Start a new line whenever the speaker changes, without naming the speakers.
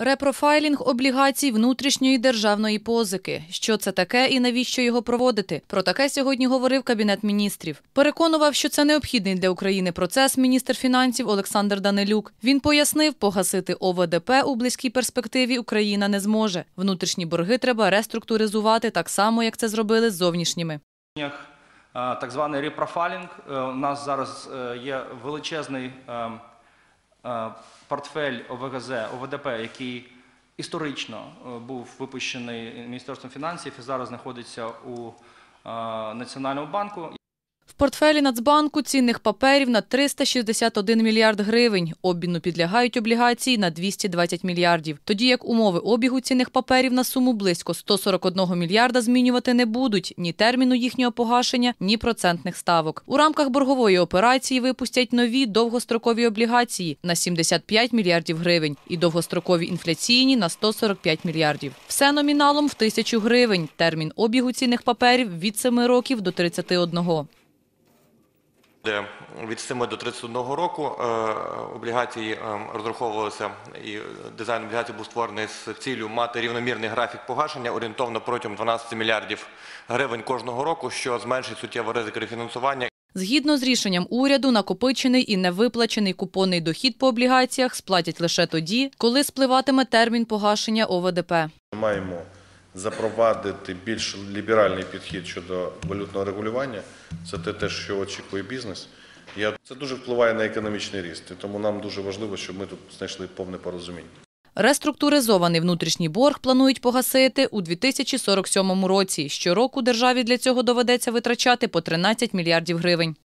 Репрофайлінг облігацій внутрішньої державної позики. Що це таке і навіщо його проводити? Про таке сьогодні говорив Кабінет міністрів. Переконував, що це необхідний для України процес. Міністр фінансів Олександр Данилюк. Він пояснив, погасити ОВДП у близькій перспективі Україна не зможе. Внутрішні борги треба реструктуризувати так само, як це зробили з зовнішніми.
Так званий репрофайлінг. Е, у нас зараз е, є величезний. Ем, Е, портфель ОВГЗ, ОВДП, який історично е, був випущений Міністерством фінансів і зараз знаходиться у е, Національному банку
портфелі Нацбанку цінних паперів на 361 мільярд гривень. Обміну підлягають облігації на 220 мільярдів. Тоді як умови обігу цінних паперів на суму близько 141 мільярда змінювати не будуть ні терміну їхнього погашення, ні процентних ставок. У рамках боргової операції випустять нові довгострокові облігації на 75 мільярдів гривень і довгострокові інфляційні на 145 мільярдів. Все номіналом в тисячу гривень. Термін обігу цінних паперів від 7 років до 31
де від 7 до 31 року е, облігації е, розраховувалися, і дизайн облігацій був створений з ціллю мати рівномірний графік погашення орієнтовно протягом 12 мільярдів гривень кожного року, що зменшить суттєво ризик рефінансування.
Згідно з рішенням уряду, накопичений і невиплачений купонний дохід по облігаціях сплатять лише тоді, коли спливатиме термін погашення ОВДП. Ми
маємо запровадити більш ліберальний підхід щодо валютного регулювання. Це те, що очікує бізнес. Я Це дуже впливає на економічний ріст, і тому нам дуже важливо, щоб ми тут знайшли повне порозуміння.
Реструктуризований внутрішній борг планують погасити у 2047 році. Щороку державі для цього доведеться витрачати по 13 мільярдів гривень.